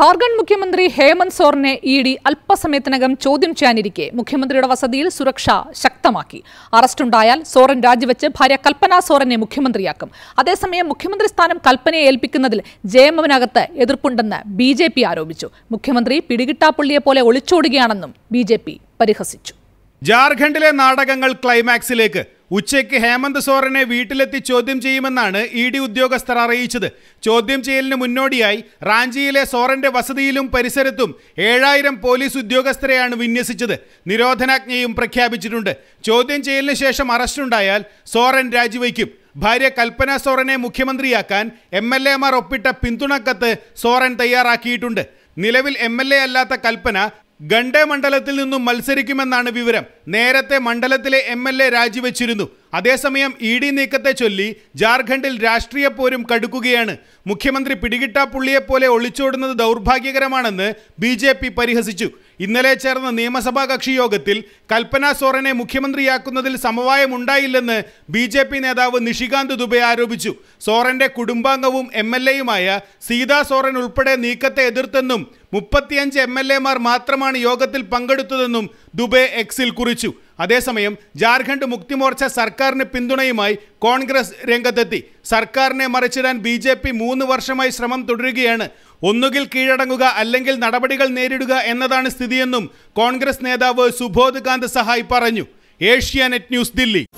ഝാർഖണ്ഡ് മുഖ്യമന്ത്രി Hemant സോറിനെ E D അല്പസമയത്തിനകം ചോദ്യം ചെയ്യാനിരിക്കെ മുഖ്യമന്ത്രിയുടെ വസതിയിൽ സുരക്ഷ ശക്തമാക്കി അറസ്റ്റുണ്ടായാൽ സോറൻ രാജിവെച്ച് ഭാര്യ കൽപ്പന സോറനെ മുഖ്യമന്ത്രിയാക്കും അതേസമയം മുഖ്യമന്ത്രി സ്ഥാനം കൽപ്പനയെ ഏൽപ്പിക്കുന്നതിൽ ജയമവനകത്ത് എതിർപ്പുണ്ടെന്ന് ബി ജെ പി ആരോപിച്ചു മുഖ്യമന്ത്രി പിടികിട്ടാപ്പുള്ളിയെ പോലെ ഒളിച്ചോടുകയാണെന്നും ബി ജെ പി പരിഹസിച്ചു ജാർഖണ്ഡിലെ നാടകങ്ങൾ ക്ലൈമാക്സിലേക്ക് ഉച്ചയ്ക്ക് ഹേമന്ത് സോറനെ വീട്ടിലെത്തി ചോദ്യം ചെയ്യുമെന്നാണ് ഇ ഡി ഉദ്യോഗസ്ഥർ അറിയിച്ചത് ചോദ്യം ചെയ്യലിന് മുന്നോടിയായി റാഞ്ചിയിലെ സോറന്റെ വസതിയിലും പരിസരത്തും ഏഴായിരം പോലീസ് ഉദ്യോഗസ്ഥരെയാണ് വിന്യസിച്ചത് നിരോധനാജ്ഞയും പ്രഖ്യാപിച്ചിട്ടുണ്ട് ചോദ്യം ചെയ്യലിന് ശേഷം അറസ്റ്റുണ്ടായാൽ സോറൻ രാജിവയ്ക്കും ഭാര്യ കൽപ്പന സോറനെ മുഖ്യമന്ത്രിയാക്കാൻ എം എൽ എമാർ ഒപ്പിട്ട പിന്തുണക്കത്ത് സോറൻ തയ്യാറാക്കിയിട്ടുണ്ട് നിലവിൽ എം എൽ എ അല്ലാത്ത കൽപ്പന ഗണ്ഡേ മണ്ഡലത്തിൽ നിന്നും മത്സരിക്കുമെന്നാണ് വിവരം നേരത്തെ മണ്ഡലത്തിലെ എം എൽ എ രാജിവെച്ചിരുന്നു അതേസമയം ഇ ഡി നീക്കത്തെ ചൊല്ലി ജാർഖണ്ഡിൽ രാഷ്ട്രീയ പോരും കടുക്കുകയാണ് മുഖ്യമന്ത്രി പുള്ളിയെപ്പോലെ ഒളിച്ചോടുന്നത് ദൗർഭാഗ്യകരമാണെന്ന് ബി ജെ പി പരിഹസിച്ചു ഇന്നലെ ചേർന്ന നിയമസഭാ കക്ഷി യോഗത്തിൽ കൽപ്പന സോറനെ മുഖ്യമന്ത്രിയാക്കുന്നതിൽ സമവായമുണ്ടായില്ലെന്ന് ബി ജെ പി നേതാവ് നിഷികാന്ത് ദുബെ ആരോപിച്ചു സോറന്റെ കുടുംബാംഗവും എം എൽ എയുമായ സീതാ സോറൻ ഉൾപ്പെടെ നീക്കത്തെ എതിർത്തെന്നും മുപ്പത്തിയഞ്ച് എം എൽ എമാർ മാത്രമാണ് യോഗത്തിൽ പങ്കെടുത്തതെന്നും ദുബെ എക്സിൽ കുറിച്ചു അതേസമയം ജാർഖണ്ഡ് മുക്തിമോർച്ച സർക്കാരിന് പിന്തുണയുമായി കോൺഗ്രസ് രംഗത്തെത്തി സർക്കാരിനെ മറിച്ചിടാൻ ബി ജെ പി മൂന്ന് വർഷമായി ശ്രമം തുടരുകയാണ് ഒന്നുകിൽ കീഴടങ്ങുക അല്ലെങ്കിൽ നടപടികൾ നേരിടുക എന്നതാണ് സ്ഥിതിയെന്നും കോൺഗ്രസ് നേതാവ് സുബോധ് കാന്ത് സഹായ് പറഞ്ഞു ഏഷ്യാനെറ്റ് ന്യൂസ് ദില്ലി